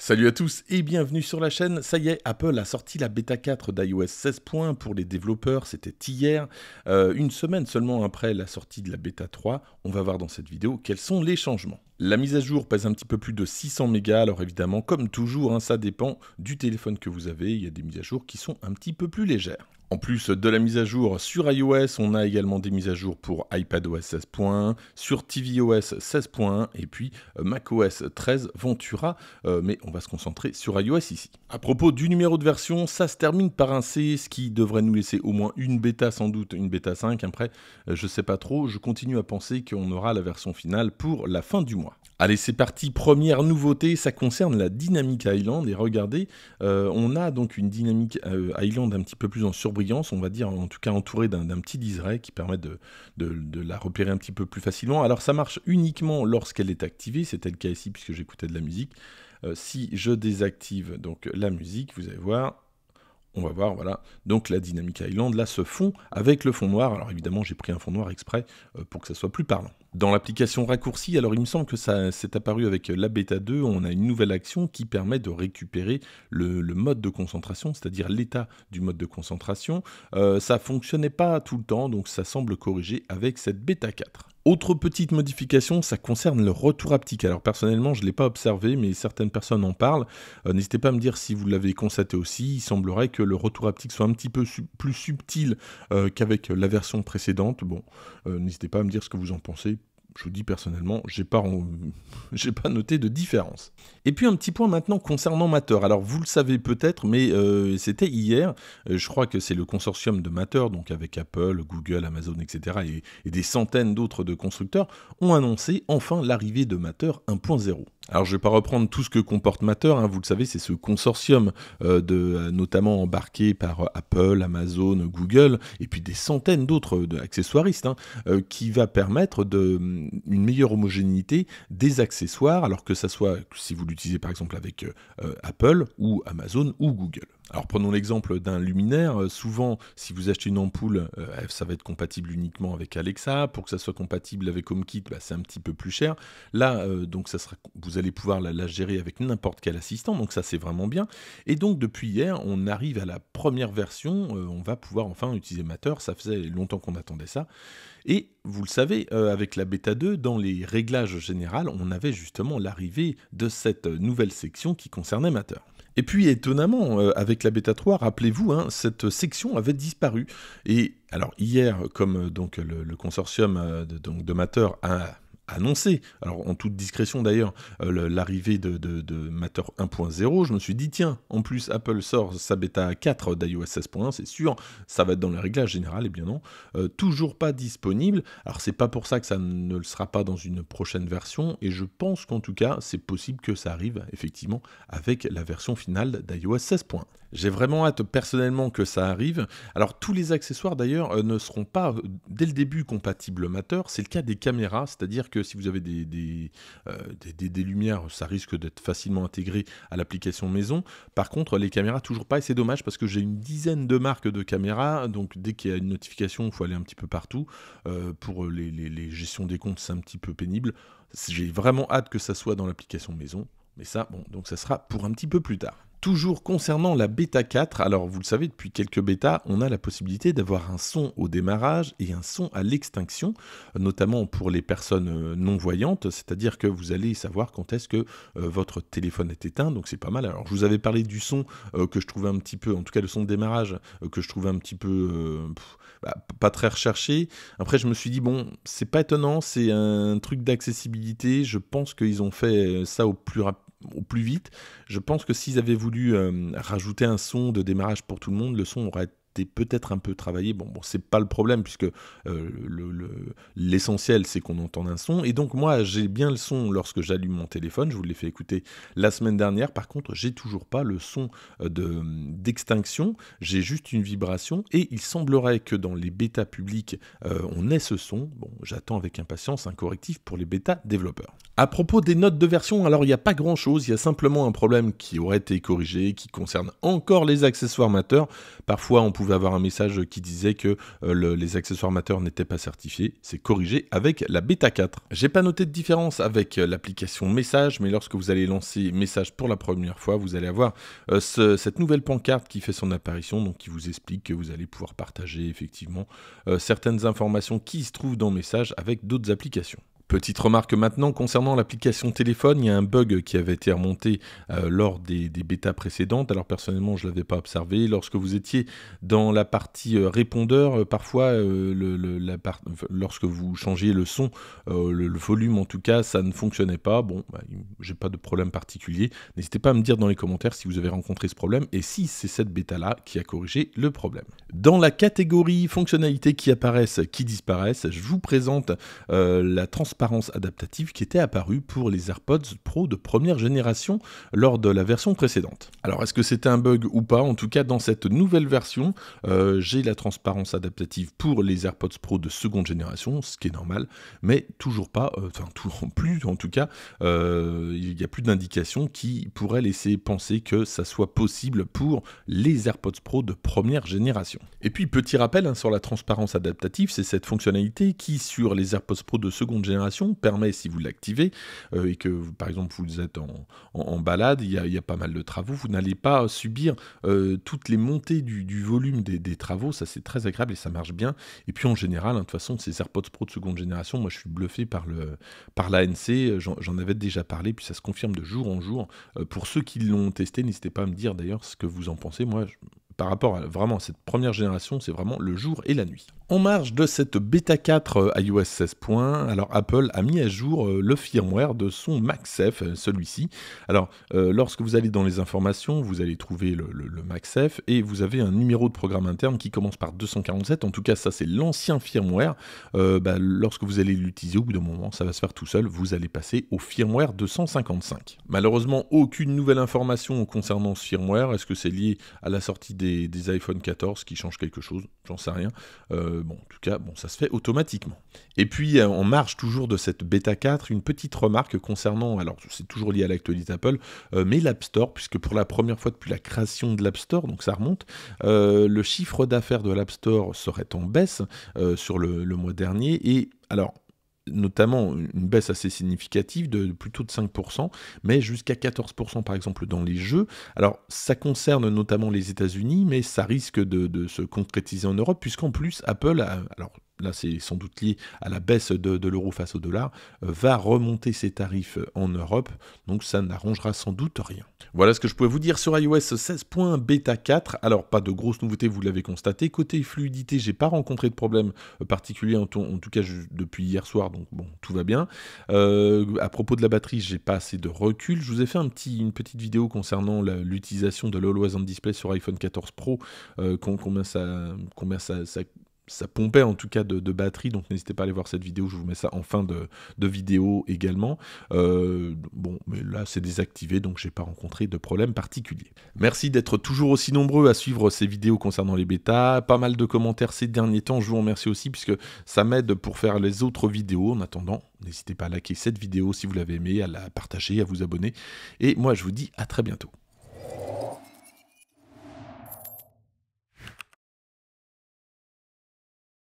Salut à tous et bienvenue sur la chaîne. Ça y est, Apple a sorti la bêta 4 d'iOS 16.1 pour les développeurs, c'était hier, euh, une semaine seulement après la sortie de la bêta 3. On va voir dans cette vidéo quels sont les changements. La mise à jour pèse un petit peu plus de 600 mégas, alors évidemment, comme toujours, hein, ça dépend du téléphone que vous avez, il y a des mises à jour qui sont un petit peu plus légères. En plus de la mise à jour sur iOS, on a également des mises à jour pour iPadOS 16.1, sur tvOS 16.1 et puis euh, macOS 13 Ventura, euh, mais on va se concentrer sur iOS ici. À propos du numéro de version, ça se termine par un C, ce qui devrait nous laisser au moins une bêta sans doute, une bêta 5 après, euh, je ne sais pas trop, je continue à penser qu'on aura la version finale pour la fin du mois. Allez, c'est parti. Première nouveauté, ça concerne la dynamique Island. Et regardez, on a donc une dynamique Island un petit peu plus en surbrillance on va dire, en tout cas entouré d'un petit disray qui permet de, de, la repérer un petit peu plus facilement. Alors ça marche uniquement lorsqu'elle est activée, c'était le cas ici puisque j'écoutais de la musique. Euh, si je désactive donc la musique, vous allez voir, on va voir, voilà. Donc la Dynamic Island, là, se fond avec le fond noir. Alors évidemment, j'ai pris un fond noir exprès euh, pour que ça soit plus parlant. Dans l'application raccourci, alors il me semble que ça s'est apparu avec euh, la bêta 2, on a une nouvelle action qui permet de récupérer le, mode de concentration, c'est-à-dire l'état du mode de concentration. Ça euh, ça fonctionnait pas tout le temps, donc ça semble corrigé avec cette bêta 4. Autre petite modification, ça concerne le retour haptique. Alors personnellement, je ne l'ai pas observé, mais certaines personnes en parlent. Euh, n'hésitez pas à me dire si vous l'avez constaté aussi. Il semblerait que le retour haptique soit un petit peu plus subtil euh, qu'avec la version précédente. Bon, euh, n'hésitez pas à me dire ce que vous en pensez je vous dis personnellement, j'ai pas, j'ai pas noté de différence. Et puis un petit point maintenant concernant Matter. Alors vous le savez peut-être, mais euh, c'était hier. Euh, je crois que c'est le consortium de Matter, donc avec Apple, Google, Amazon, etc. et, des centaines d'autres de constructeurs, ont annoncé enfin l'arrivée de Matter 1.0. Alors je ne vais pas reprendre tout ce que comporte Matter, hein, vous le savez, c'est ce consortium euh, de, euh, notamment embarqué par euh, Apple, Amazon, Google, et puis des centaines d'autres accessoiristes, hein, qui va permettre de, mm, une meilleure homogénéité des accessoires, alors que ça soit si vous l'utilisez par exemple avec Apple ou Amazon ou Google. Alors prenons l'exemple d'un luminaire. Euh, souvent, si vous achetez une ampoule, euh, ça va être compatible uniquement avec Alexa. Pour que ça soit compatible avec HomeKit, bah, c'est un petit peu plus cher. Là, euh, donc ça sera, vous allez pouvoir la, gérer avec n'importe quel assistant. Donc ça, c'est vraiment bien. Et donc depuis hier, on arrive à la première version. on va pouvoir enfin utiliser Matter. Ça faisait longtemps qu'on attendait ça. Et vous le savez, avec la bêta 2, dans les réglages généraux, on avait justement l'arrivée de cette nouvelle section qui concernait Matter. Et puis étonnamment, euh, avec la bêta 3, rappelez-vous, hein, cette section avait disparu. Et alors hier, comme euh, donc le, consortium euh, de, donc, de a annoncé, alors en toute discrétion d'ailleurs, euh, l'arrivée de, Matter 1.0, je me suis dit tiens, en plus Apple sort sa bêta 4 d'iOS 16.1, c'est sûr, ça va être dans les réglages général, et eh bien non, euh, toujours pas disponible, alors c'est pas pour ça que ça ne le sera pas dans une prochaine version, et je pense qu'en tout cas c'est possible que ça arrive effectivement avec la version finale d'iOS 16.1. J'ai vraiment hâte personnellement que ça arrive. Alors tous les accessoires d'ailleurs euh, ne seront pas euh, dès le début compatibles Matter. C'est le cas des caméras, c'est-à-dire que si vous avez euh, des, des, lumières, ça risque d'être facilement intégré à l'application maison. Par contre, les caméras toujours pas, et c'est dommage parce que j'ai une dizaine de marques de caméras, donc dès qu'il y a une notification, il faut aller un petit peu partout. pour les, les gestions des comptes, c'est un petit peu pénible. J'ai vraiment hâte que ça soit dans l'application maison. Mais ça, bon, donc ça sera pour un petit peu plus tard. Toujours concernant la bêta 4, alors vous le savez, depuis quelques bêtas, on a la possibilité d'avoir un son au démarrage et un son à l'extinction, notamment pour les personnes euh, non-voyantes, c'est-à-dire que vous allez savoir quand est-ce que euh, votre téléphone est éteint, donc c'est pas mal. Alors je vous avais parlé du son euh, que je trouvais un petit peu, en tout cas le son de démarrage, que je trouvais un petit peu bah, pas très recherché. Après je me suis dit, bon, c'est pas étonnant, c'est un truc d'accessibilité, je pense qu'ils ont fait ça au plus rapide au plus vite. Je pense que s'ils avaient voulu euh, rajouter un son de démarrage pour tout le monde, le son aurait peut-être un peu travaillé. Bon, bon c'est pas le problème puisque euh, l'essentiel c'est qu'on entend un son. Et donc moi j'ai bien le son lorsque j'allume mon téléphone. Je vous l'ai fait écouter la semaine dernière. Par contre j'ai toujours pas le son euh, de d'extinction. J'ai juste une vibration et il semblerait que dans les bêtas publics euh, on ait ce son. Bon, j'attends avec impatience un correctif pour les bêta développeurs. À propos des notes de version, alors il n'y a pas grand chose. Il y a simplement un problème qui aurait été corrigé, qui concerne encore les accessoires mateurs. Parfois on avoir un message qui disait que euh, les accessoires amateurs n'étaient pas certifiés. C'est corrigé avec la bêta 4. J'ai pas noté de différence avec euh, l'application Message, mais lorsque vous allez lancer Message pour la première fois, vous allez avoir euh, cette nouvelle pancarte qui fait son apparition, donc qui vous explique que vous allez pouvoir partager effectivement certaines informations qui se trouvent dans Message avec d'autres applications. Petite remarque maintenant concernant l'application téléphone, il y a un bug qui avait été remonté euh, lors des, bêtas précédentes. Alors personnellement, je ne l'avais pas observé. Lorsque vous étiez dans la partie euh, répondeur, euh, parfois, lorsque vous changez le son, le, volume en tout cas, ça ne fonctionnait pas. Bon, je bah, j'ai pas de problème particulier. N'hésitez pas à me dire dans les commentaires si vous avez rencontré ce problème et si c'est cette bêta-là qui a corrigé le problème. Dans la catégorie fonctionnalités qui apparaissent, qui disparaissent, je vous présente la transparence adaptative qui était apparue pour les AirPods Pro de première génération lors de la version précédente. Alors est-ce que c'était un bug ou pas En tout cas, dans cette nouvelle version, euh, j'ai la transparence adaptative pour les AirPods Pro de seconde génération, ce qui est normal, mais toujours pas, euh, enfin toujours plus en tout cas, euh, il n'y a plus d'indication qui pourrait laisser penser que ça soit possible pour les AirPods Pro de première génération. Et puis petit rappel hein, sur la transparence adaptative, c'est cette fonctionnalité qui sur les AirPods Pro de seconde génération permet, si vous l'activez, euh, et que par exemple vous êtes en, balade, il y, a, pas mal de travaux, vous n'allez pas subir euh, toutes les montées du, volume des, travaux, ça c'est très agréable et ça marche bien. Et puis en général, hein, de toute façon, ces AirPods Pro de seconde génération, moi je suis bluffé par le par l'ANC, euh, j'en avais déjà parlé, puis ça se confirme de jour en jour. pour ceux qui l'ont testé, n'hésitez pas à me dire d'ailleurs ce que vous en pensez. Moi, par rapport à, vraiment à cette première génération, c'est vraiment le jour et la nuit. En marge de cette bêta 4 euh, iOS 16.1, alors Apple a mis à jour euh, le firmware de son MacSafe, euh, celui-ci. Alors, lorsque vous allez dans les informations, vous allez trouver le, le, et vous avez un numéro de programme interne qui commence par 247. En tout cas, ça, c'est l'ancien firmware. Bah, lorsque vous allez l'utiliser, au bout d'un moment, ça va se faire tout seul. Vous allez passer au firmware 255. Malheureusement, aucune nouvelle information concernant ce firmware. Est-ce que c'est lié à la sortie des, iPhone 14 qui change quelque chose J'en sais rien. Euh, bon, en tout cas, bon, ça se fait automatiquement. Et puis, en euh, marge toujours de cette bêta 4, une petite remarque concernant, alors c'est toujours lié à l'actualité Apple, euh, mais l'App Store, puisque pour la première fois depuis la création de l'App Store, donc ça remonte, le chiffre d'affaires de l'App Store serait en baisse sur le, le mois dernier. Et alors, notamment une baisse assez significative de plutôt de 5%, mais jusqu'à 14% par exemple dans les jeux. Alors ça concerne notamment les États-Unis, mais ça risque de, se concrétiser en Europe, puisqu'en plus Apple, a, alors là c'est sans doute lié à la baisse de, l'euro face au dollar, euh, va remonter ses tarifs euh, en Europe, donc ça n'arrangera sans doute rien. Voilà ce que je pouvais vous dire sur iOS 16.1 Beta 4. Alors pas de grosses nouveautés, vous l'avez constaté. Côté fluidité, j'ai pas rencontré de problème euh, particulier, en, tout, cas depuis hier soir, donc bon, tout va bien. à propos de la batterie, j'ai pas assez de recul. Je vous ai fait une petite vidéo concernant l'utilisation de l'Always on Display sur iPhone 14 Pro, combien, ça, ça ça pompait en tout cas de, batterie, donc n'hésitez pas à aller voir cette vidéo, je vous mets ça en fin de, vidéo également. Euh, bon, mais là c'est désactivé, donc je n'ai pas rencontré de problème particulier. Merci d'être toujours aussi nombreux à suivre ces vidéos concernant les bêtas, pas mal de commentaires ces derniers temps, je vous remercie aussi puisque ça m'aide pour faire les autres vidéos. En attendant, n'hésitez pas à liker cette vidéo si vous l'avez aimée, à la partager, à vous abonner, et moi je vous dis à très bientôt.